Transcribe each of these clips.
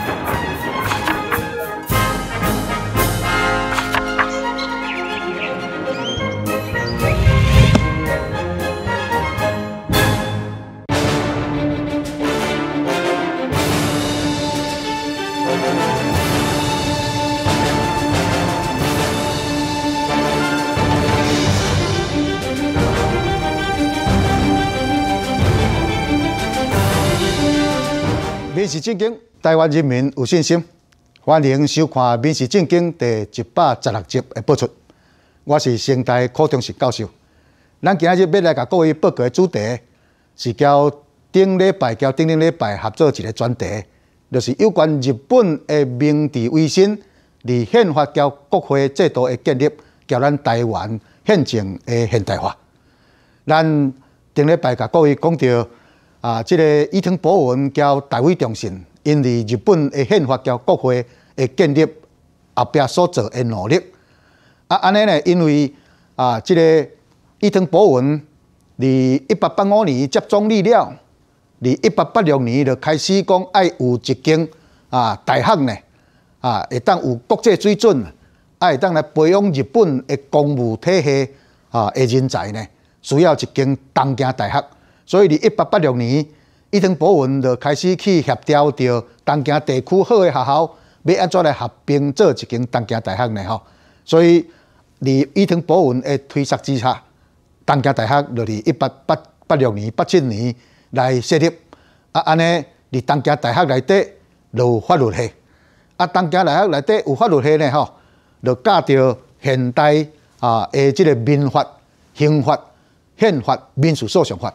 Thank you.《民视正经》，台湾人民有信心，欢迎收看《民视正经》第一百十六集的播出。我是邢台科中系教授，咱今日要来给各位报告的主题是，交顶礼拜、交顶顶礼拜合作一个专题，就是有关日本的明治维新、立宪法、交国会制度的建立，交咱台湾宪政的现代化。咱顶礼拜甲各位讲到。啊，即个伊藤博文交大维中心，因为日本的宪法交国会的建立后壁所做的努力，啊，安尼呢？因为啊，即个伊藤博文，伫一八八五年接种疫苗，伫一八八六年就开始讲爱有一间啊大学呢，啊会当有国际水准，啊，会当来培养日本的公务体系啊的人才呢，需要一间东京大学。所以，伫一八八六年，伊藤博文就开始去协调着东京地区好的学校要安怎来合并做一间东京大学呢？吼。所以，伫伊藤博文个推策之下，东京大学就伫一八八八六年、八七年来设立。啊，安尼，伫东京大学内底就有法律系。啊，东京大学内底有法律系呢？吼，就教着现代啊诶，即个民法、刑法、宪法、民事诉讼法。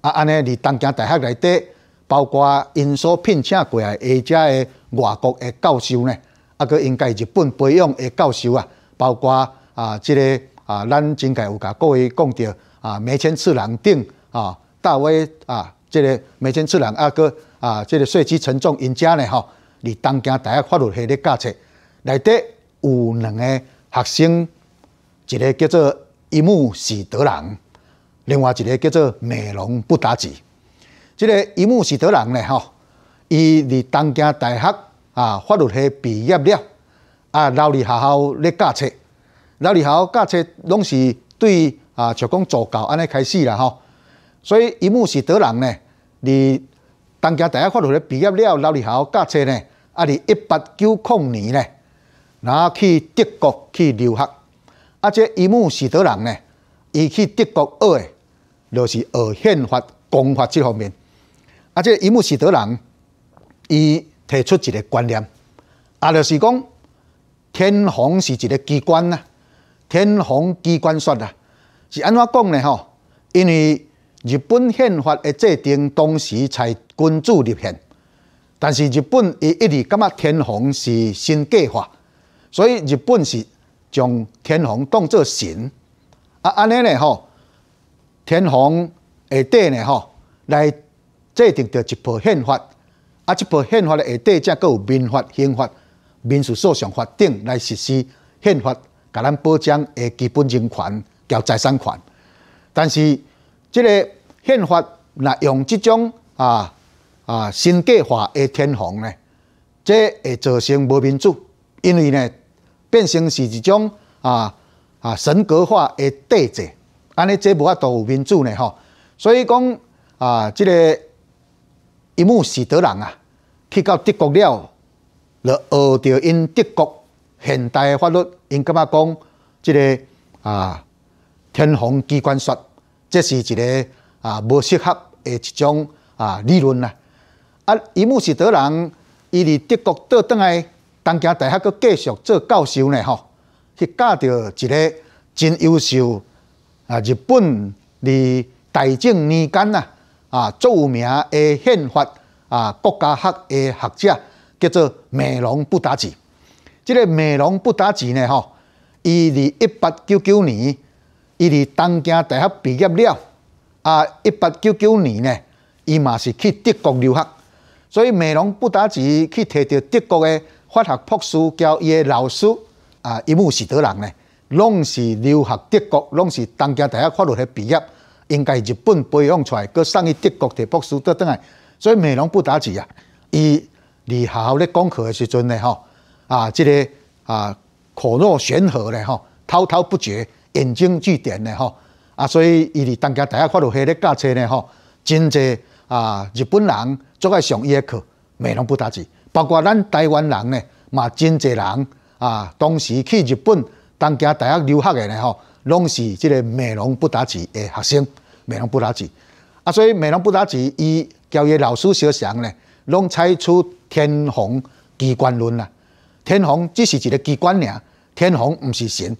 啊，安尼，伫东京大学内底，包括因所聘请过来下遮的外国的教授呢，啊，佮应该日本培养的教授啊，包括啊，即个啊，咱前界有甲各位讲到啊，梅谦次郎顶啊，大卫啊，即个梅谦次郎啊，佮啊，即个税知沉重因遮呢吼，伫东京大学法律系咧教册，内底有两个学生，一个叫做伊木喜德郎。另外一个叫做美容不打字，这个伊姆是德人呢，吼，伊伫东京大学啊法律系毕业了，啊，留伫嚟校咧教书，留伫学校教书，拢是对啊，就讲做教安尼开始啦，吼。所以伊姆是德人呢，伫东京大学法律系毕业了，留伫学校教书呢，啊，伫一八九零年呢，然后去德国去留学，啊，即伊姆是德人呢。伊去德国学的，就是学宪法、公法这方面。啊，这个伊姆喜德人，伊提出一个观念，啊，就是讲天皇是一个机关呐。天皇机关说啦，是安怎讲呢？吼，因为日本宪法的制定，当时才君主立宪，但是日本伊一直感觉天皇是新计划，所以日本是将天皇当作神。啊，安尼呢？吼，天皇下底呢？吼，来制定着一部宪法，啊，一部宪法嘞下底则佫有民法、宪法、民事诉讼法等来实施宪法，甲咱保障诶基本人权交财产权。但是，即个宪法若用即种啊啊新计划诶天皇呢，即会造成无民主，因为呢，变成是一种啊。啊，神格化诶，底者，安尼即无法度有民主呢，吼。所以讲啊，即个伊姆史德人啊，去到德国了，来学着因德国现代法律，因感觉讲即个啊，天皇机关说，这是一个啊无适合诶一种啊理论啦。啊，伊姆史德人伊伫德国倒倒来，东京大学阁继续做教授呢，吼。去教到一个真优秀啊！日本的大正年间啊，啊，著名诶宪法啊，国家学诶学者，叫做美容不达吉。这个美容不达吉呢，吼，伊伫一八九九年，伊伫东京大学毕业了啊。一八九九年呢，伊嘛是去德国留学，所以美容不达吉去摕到德国诶法学博士，交伊诶老师。啊，伊木是倒人呢？拢是留学德国，拢是东京大学法律系毕业，应该日本培养出来，佮送去德国摕博士倒等来，所以美容不打字啊，伊学校咧讲课的时阵呢，吼啊，即个啊口若悬河咧，吼滔滔不绝，引经据典咧，吼啊，所以伊伫东京大学法律系咧教册呢，吼真侪啊日本人做爱上伊的课，美容不打字，包括咱台湾人呢，嘛真侪人。啊，当时去日本东京大学留学的呢，吼，拢是这个美容不达志的学生，美容不达志。啊，所以美容不达志伊交伊老师相像呢，拢采取天皇机关论啦。天皇只是一个机关尔，天皇毋是神。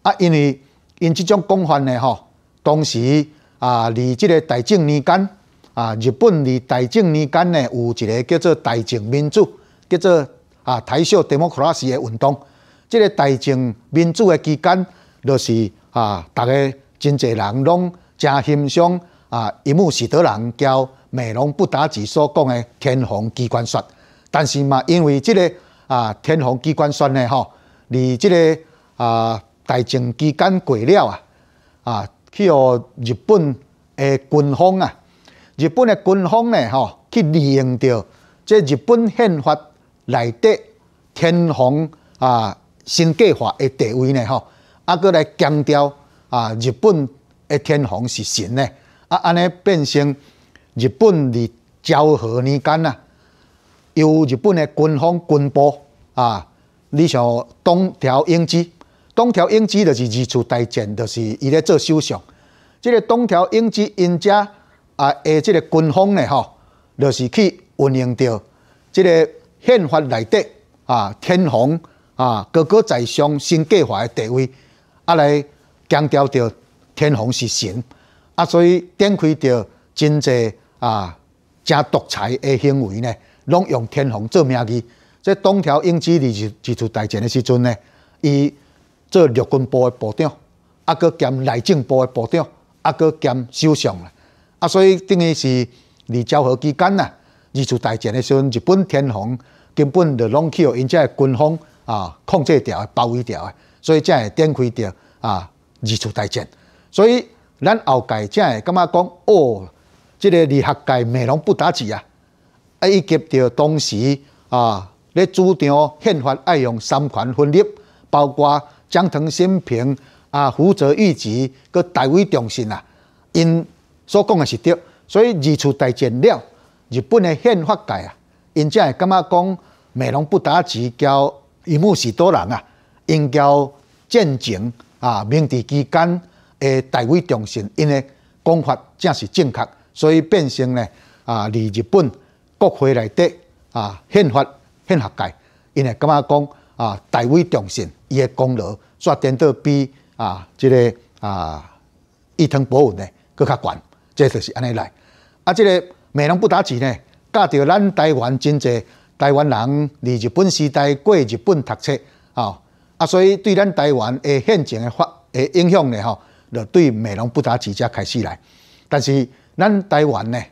啊，因为因这种讲法呢，吼，当时啊，离这个大正年间啊，日本离大正年间呢，有一个叫做大正民主，叫做。啊！台秀 democracy 个运动，即个大政民主个期间，就是啊，大家真侪人拢正欣赏啊，一木喜德人交美容布达吉所讲个天皇机关说。但是嘛，因为即个啊，天皇机关说呢吼，离即个啊，大政期间过了啊，啊，去互日本个军方啊，日本个军方呢吼，去利用着即日本宪法。内德天皇啊，新计划的地位呢？吼，啊，搁来强调啊，日本的天皇是神呢。啊，安尼变成日本的昭和年间啊，由日本的军方军部啊，你像东条英机，东条英机就是日出大战，就是伊咧做首相。这个东条英机因遮啊，诶，即个军方呢，吼，就是去运用到这个。宪法内底啊，天皇啊，哥哥在上新计划的地位，啊来强调着天皇是神，啊所以展开着真济啊真独裁的行为呢，拢用天皇做名义。即东条英机二二次大战的时阵呢，伊做陆军部的部长，啊佮兼内政部的部长，啊佮兼首相啦，啊所以等于是二交河期间呐。二次大战的时阵，日本天皇根本就拢去哦，因只个军方啊控制掉，包围掉，所以才会展开掉啊二次大战。所以咱后界才会，感觉讲哦，即个二合界未容不打紧啊。以及着当时啊，咧主张宪法爱用三权分立，包括江藤新平啊、胡泽玉吉，搁大卫忠信啊，因所讲的是对，所以二次大战了。日本嘅宪法界啊，因才会感觉讲，美容不打字叫伊木喜多人啊，因叫剑井啊明治期间诶大位重臣，因诶讲法正是正确，所以变成咧啊，离日本国会内底啊宪法宪法界，因会感觉讲啊大位重臣伊嘅功劳，煞颠倒比啊这个啊伊藤博文咧佫较悬，即就是安尼来，啊这个。美龙不打紧呢？嫁到咱台湾真济台湾人，离日本时代过日本读册，吼啊，所以对咱台湾诶现状诶发诶影响呢，吼，就对美龙不打紧才开始来。但是咱台湾呢，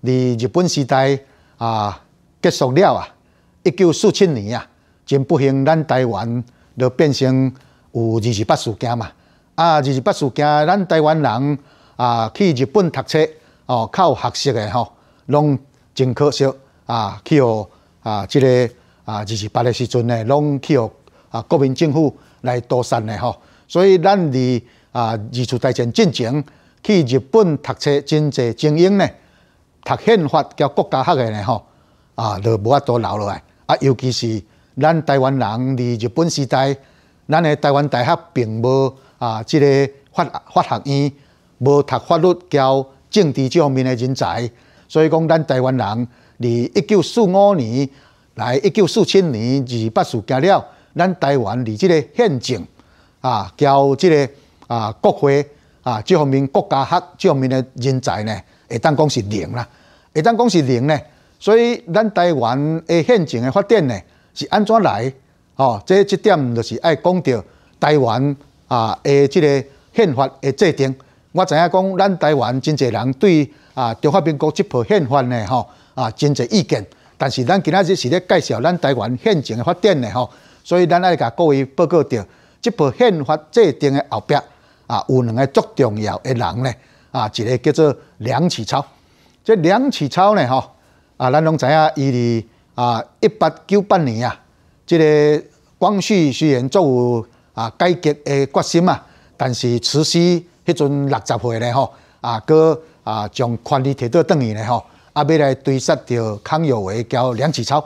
离日本时代啊，结束了啊，一九四七年啊，真不幸，咱台湾就变成有二十八事件嘛。啊，二十八事件，咱台湾人啊去日本读册，哦，靠学习诶，吼。拢真可惜啊！去互啊，即个啊，二十八的时阵呢，拢去互啊，国民政府来当官咧吼。所以，咱伫啊，二次大战进前，去日本读册真济精英呢，读宪法交国家学的呢吼啊，就无法度留落来。啊，尤其是咱台湾人，离日本时代，咱的台湾大学并无啊，即个法法学院无读法律交政治这方面的人才。所以讲，咱台湾人伫一九四五年，来一九四七年，二八事件了。咱台湾伫这个宪政啊，交这个啊国会啊这方面国家学这方面的人才呢，会当讲是零啦，会当讲是零呢。所以，咱台湾的宪政的发展呢，是安怎来？哦，这一点就是爱讲到台湾啊的这个宪法的制定。我知影讲，咱台湾真侪人对。啊，中华民国这部宪法呢，吼啊，真侪意见。但是咱今仔日是咧介绍咱台湾宪政的发展呢，吼。所以咱爱甲各位报告着，这部宪法制定诶后壁，啊，有两个足重要诶人呢，啊，一个叫做梁启超。即梁启超呢，吼啊，咱拢知影伊伫啊一八九八年啊，即个光绪虽然做啊改革诶决心嘛，但是慈禧迄阵六十岁呢，吼啊，搁。啊，将权力摕倒等于咧吼，啊，要来追杀着康有为交梁启超，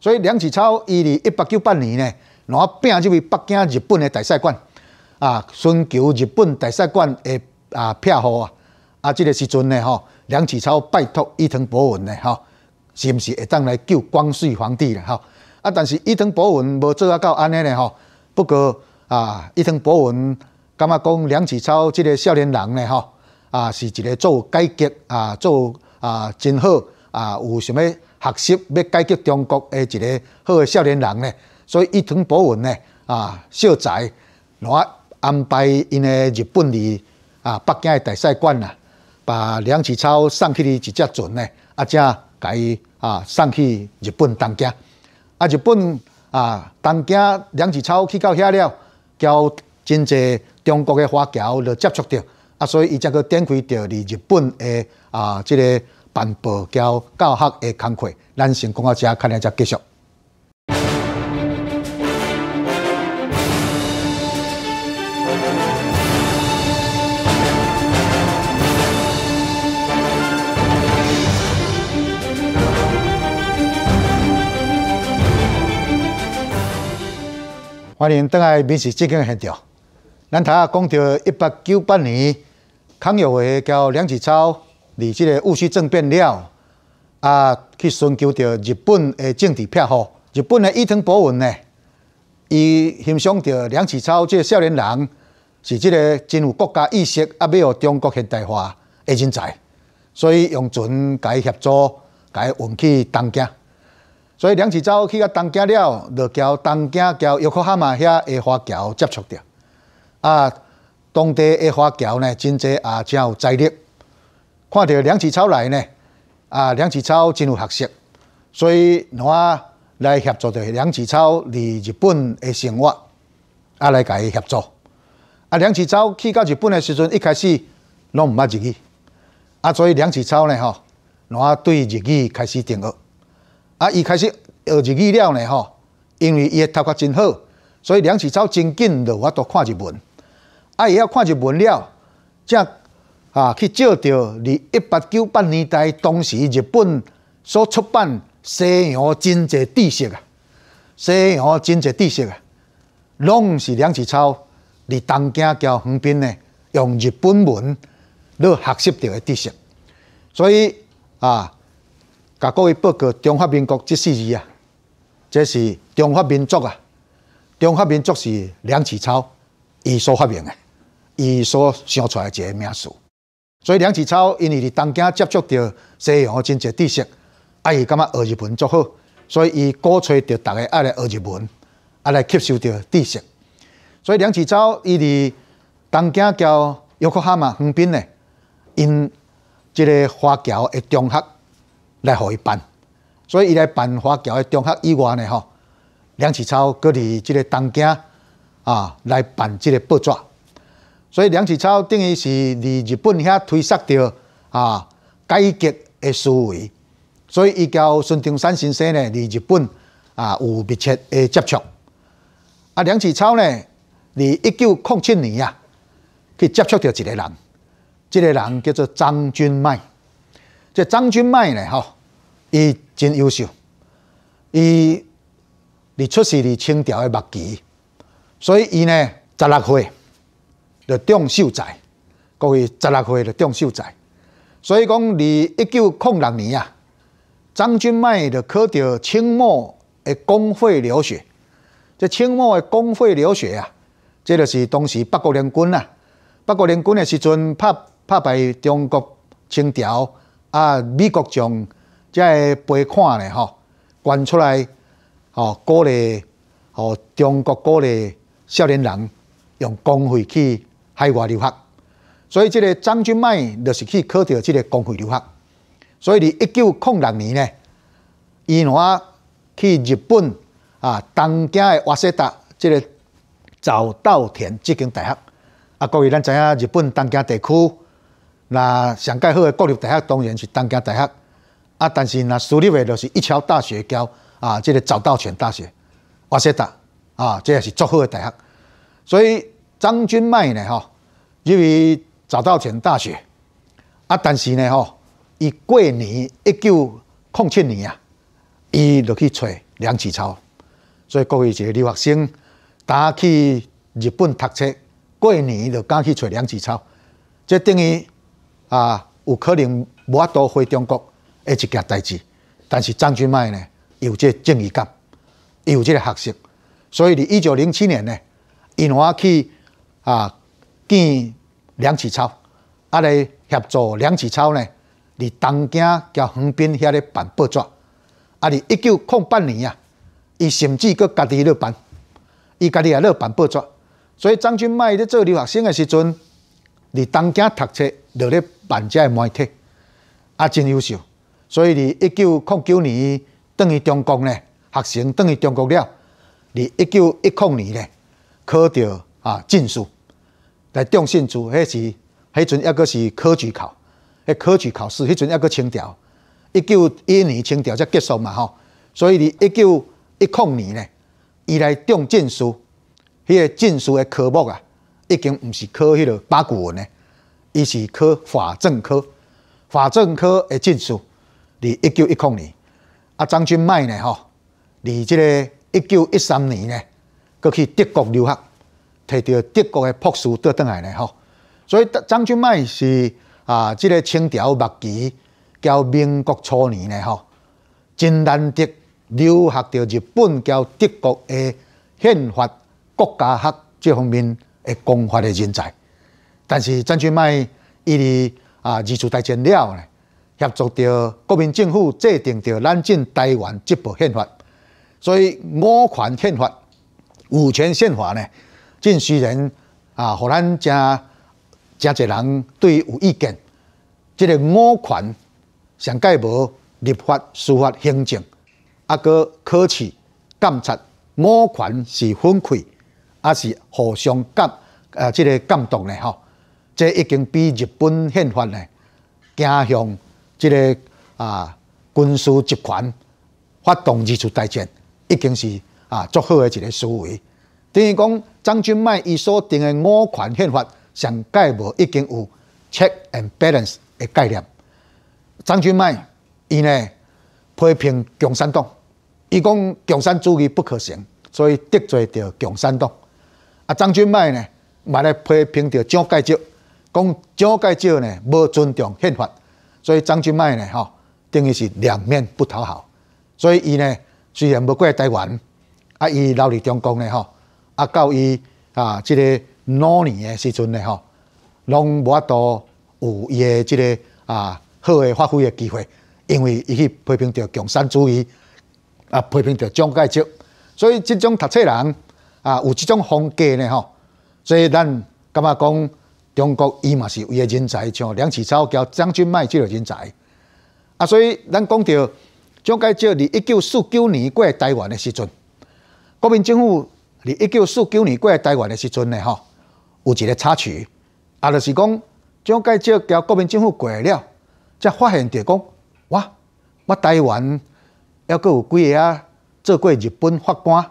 所以梁启超伊伫一八九八年呢，然后变即位北京日本的大使馆，啊，寻求日本大使馆的啊庇护啊，啊，即个时阵呢吼，梁启超拜托伊藤博文呢吼，是毋是会当来救光绪皇帝咧吼？啊，但是伊藤博文无做啊到安尼咧吼，不过啊，伊藤博文感觉讲梁启超即个少年郎呢吼。啊，是一个做改革啊，做啊真好啊！有想要学习要改革中国的一个好少年人呢？所以伊藤博文呢啊，秀才，我安排因个日本的啊，北京的大使馆啊，把梁启超送去一只船呢，啊，才甲伊啊送去日本东京。啊，日本啊东京，梁启超去到遐了，交真侪中国的华侨就接触着。啊，所以伊才去展开着咧日本的啊，即个办报交教学的工作。咱城公交车看定再继续。欢迎邓爱民史即行现场。咱头下讲到一八九八年。康有为交梁启超离这个戊戌政变了，啊，去寻求着日本的政治庇护。日本的伊藤博文呢，伊欣赏着梁启超这个少年人是这个真有国家意识，啊，要中国现代化的人才，所以用船甲伊协助，甲伊运去东京。所以梁启超去到东京了，就交东京交约克哈马遐的华侨接触着，啊。当地诶华侨呢，真侪也真有财力。看着梁启超来呢，啊，梁启超真有学识，所以我来协助着梁启超离日本诶生活，啊，来甲伊协助。啊，梁启超去到日本诶时阵，一开始拢毋捌日语，啊，所以梁启超呢，吼，我对日语开始定学。啊，伊开始学日语了呢，吼，因为伊诶头壳真好，所以梁启超真紧就我多看日文。啊，也要看些文了，才啊去照到二一八九八年代，当时日本所出版西洋真济知识啊，西洋真济知识啊，拢是梁启超、伫东京交横滨呢用日本文咧学习到的知识。所以啊，甲各位报告，中华民国这四字啊，这是中华民族啊，中华民族是梁启超伊所发明的。伊所想出来一个名词，所以梁启超因为伫东京接触着西洋真侪知识，啊伊感觉学日文足好，所以伊鼓吹着大家爱来学日文，啊来吸收着知识。所以梁启超伊伫东京交约翰嘛横滨呢，因即个华侨诶中学来互伊办，所以伊来办华侨的中学以外呢吼，梁启超搁伫即个东京啊来办这个报纸。所以梁启超等于是在日本遐推涉到啊改革的思维，所以伊交孙中山先生呢在日本啊有密切的接触。啊，梁启超呢在一九零七年啊去接触到一个人，这个人叫做张君迈。这张君迈呢，哈，伊真优秀。伊，伫出世在清朝的末期，所以伊呢十六岁。就中秀才，各位十六岁就中秀才。所以讲，离一九零六年啊，张君迈就考到清末的公费留学。这清末的公费留学啊，这就是当时八国联军啊，八国联军的时阵，拍拍败中国清朝啊，美国将才个赔款吼，捐出来吼，鼓励吼中国鼓励少年人用公费去。海外留学，所以这个张君迈就是去考到这个公费留学。所以，伫一九零六年呢，伊我去日本啊东京的瓦西达，即个早稻田这间大学啊，各位咱知影日本东京地区那上盖好的国立大学当然是东京大学啊，但是那私立的就是一桥大学交啊这个早稻田大学瓦西达啊，这也是足好的大学，所以。张君迈呢？哈，因为早到前大学，啊，但是呢，哈，一过年一九零七年啊，伊就去找梁启超，所以各位一个留学生，当去日本读书，过年就敢去找梁启超，这等于啊，有可能无法度回中国，的一件代志。但是张君迈呢，有这正义感，有这学识，所以哩，一九零七年呢，伊我去。啊，见梁启超，啊来协助梁启超呢，伫东京交黄宾遐咧办报纸，啊伫一九空八年啊，伊甚至佫家己咧办，伊家己也咧办报纸。所以张君迈咧做留学生个时阵，伫东京读册，入咧办遮个媒体，啊真优秀。所以伫一九空九年，遁去中国呢，学生遁去中国了。伫一九一零年咧，考到啊进士。来中信书，迄是迄阵抑阁是科举考，迄科举考试迄阵抑阁清朝，一九一一年清朝才结束嘛吼，所以伫一九一零年呢，伊来中进书，迄个进书的科目啊，已经毋是考迄个八股文咧，伊是考法政科，法政科的进书，伫一九一零年，啊张君迈呢吼，伫即个一九一三年呢，佫去德国留学。摕到德国个朴素倒转来嘞吼，所以张君迈是啊，即个清朝末期交民国初年呢吼，真难得留学到日本交德国个宪法、国家学这方面个功法个人才。但是张君迈伊哩啊，二次大战了嘞，协助到国民政府制定到咱尽台湾这部宪法，所以五权宪法、五权宪法呢。晋虽然啊，和咱遮遮侪人对有意见，即个五权上界无立法、司法、行政，啊，搁考试、监察，五权是分开，啊，是互相监啊，即个监督的吼。即已经比日本宪法呢惊向即个啊军事集权发动二次大战，已经是啊足好的一个思维，等于讲。张俊迈伊所定的五权宪法，上届无已经有 check and balance 的概念。张俊迈伊呢批评共产党，伊讲共产主义不可行，所以得罪着共产党。啊，张俊迈呢，嘛咧批评着蒋介石，讲蒋介石呢无尊重宪法，所以张俊迈呢，吼等于是两面不讨好。所以伊呢，虽然无过台湾，啊，伊留喺中国呢，哈。啊，到伊啊，即个老年诶时阵咧，吼，拢无法度有伊诶即个啊好诶发挥诶机会，因为伊去批评着共产主义，啊，批评着蒋介石，所以即种读书人啊，有即种风格咧，吼，所以咱感觉讲，中国伊嘛是有伊诶人才，像梁启超交张君迈即类人才，啊，所以咱讲到蒋介石离一九四九年过台湾诶时阵，国民政府。伫一九四九年过来台湾的时阵呢，吼，有一个插曲，啊，就是讲蒋介石交国民政府过了，才发现帝讲，哇，我台湾，还阁有几个啊，做过日本法官，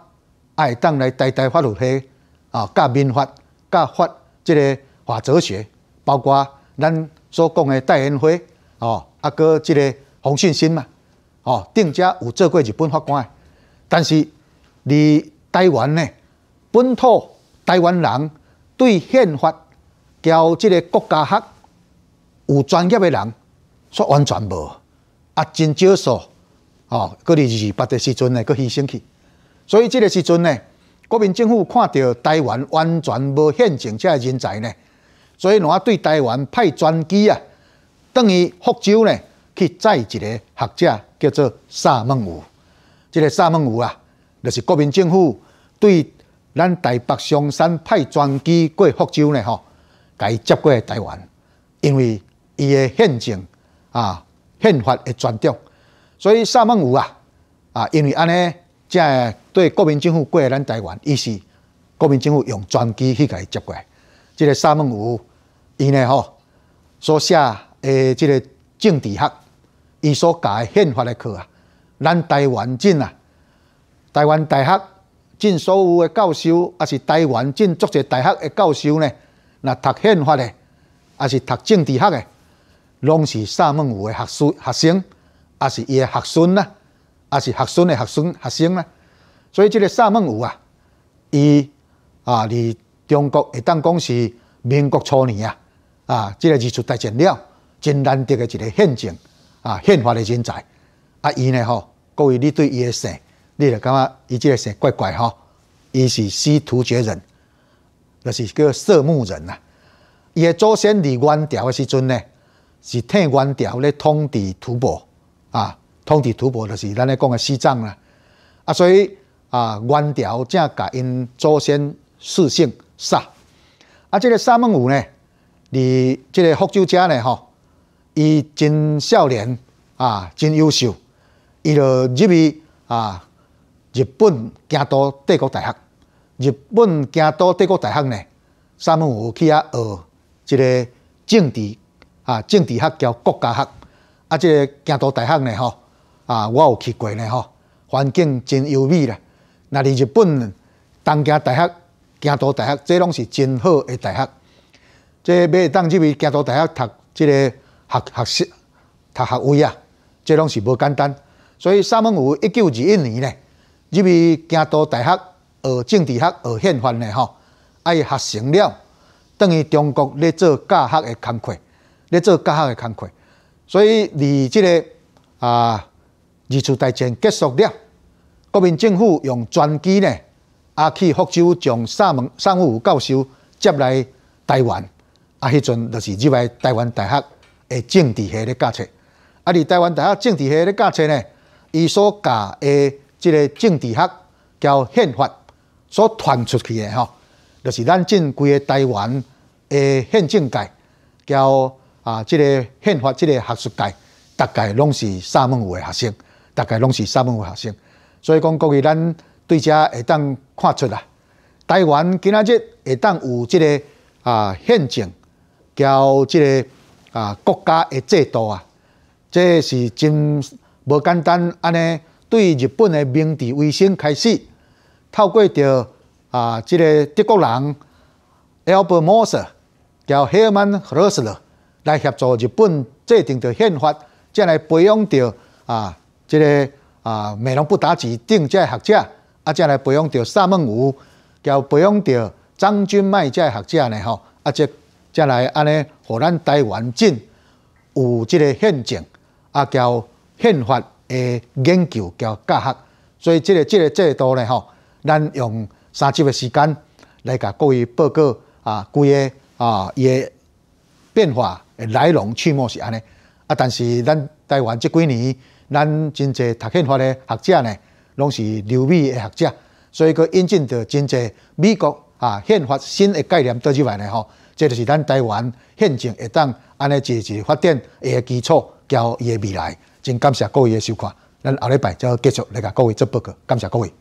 爱当来台台法律系，啊，教民法、教法，即个法哲学，包括咱所讲的戴恩辉，哦，啊个这个洪顺新嘛，哦，定只有做过日本法官，但是你。台湾呢，本土台湾人对宪法交即个国家学有专业的人，煞完全无，啊真少数。哦，佫二二八的时阵呢，佫牺牲去。所以即个时阵呢，国民政府看到台湾完全无现成这人才呢，所以我对台湾派专机啊，等于福州呢去载一个学者，叫做萨孟武。这个萨孟武啊，就是国民政府。对咱台北松山派专机过福州呢，吼，伊接过台湾，因为伊的宪政啊，宪法的尊重，所以沙孟武啊，啊，因为安尼，会对国民政府过咱台湾，伊是国民政府用专机去甲伊接过来。这个沙孟武，伊呢吼，所写诶这个政治学，伊所教宪法的课啊，咱台湾真啊，台湾大学。进所有的教授，也是台湾进作侪大学的教授呢，那读宪法的，也是读政治学的，拢是萨孟武的学书学生，也是伊的学孙呐，也是学孙的学孙学生呐。所以这个萨孟武啊，伊啊，离中国一旦讲是民国初年啊，啊，这个日出大战了，真难得的一个宪政啊，宪法的人才。啊，伊呢吼，各位你对伊的生？你就感觉伊即个是怪怪吼，伊是西突厥人，就是叫色目人呐。伊个祖先伫元朝的时阵呢，是替元朝咧统治吐蕃啊，统治吐蕃，就是咱咧讲的西藏啦。啊，所以啊，元朝正甲因祖先世姓沙。啊，这个萨孟武呢，离这个福州家呢吼，伊真少年啊，真优秀，伊就入去啊。日本京都帝国大学，日本京都帝国大学呢，三门鱼去遐学一个政治啊，政治学交国家学啊，即个京都大学呢吼啊，我有去过呢吼，环境真优美啦。那伫日本东京大学、京都大学，这拢是真好诶大学。这要当即位京都大学读即个学学士、读学位啊，这拢是无简单。所以三门鱼一九二一年呢。入去京都大学学政治学、学宪法的吼，啊，伊学成了，等于中国咧做教学的工课，咧做教学的工课。所以，离这个啊二次大战结束了，国民政府用专机呢，啊，去福州将萨门、上午教授接来台湾，啊，迄阵就是入来台湾大学的政治学咧教册。啊，伫台湾大学政治学咧教册呢，伊所教的。即个政治学、交宪法所传出去诶，吼，就是咱正规个台湾诶宪政界，交啊即个宪法即个学术界，大概拢是三门五诶学生，大概拢是三门五学生。所以讲，估计咱对遮会当看出啦，台湾今仔日会当有即个啊宪政，交即个啊国家诶制度啊，这是真无简单安尼。对日本的明治维新开始，透过着啊，这个德国人 a L. B. Moss 和 Heinrich Russ 勒来协助日本制定着宪法，再来培养着啊，这个啊，美龙布达几等这学者，啊，再来培养着萨孟武，交培养着张君迈这些学者呢吼，啊，才再来安尼，互咱台湾人有即个宪政，啊，交宪法。诶，研究交教学，所以即个即个制度呢，吼，咱用三集的时间来甲各位报告啊，规个啊，伊个变化诶来龙去脉是安尼，啊，但是咱台湾即几年，咱真侪读宪法咧学者呢，拢是留美诶学者，所以佮引进着真侪美国啊宪法新诶概念到之外呢，吼，这就是咱台湾现今会当安尼一续发展诶基础，交伊诶未来。真感谢各位的收看，咱后礼拜再继续来甲各位做报告。感谢各位。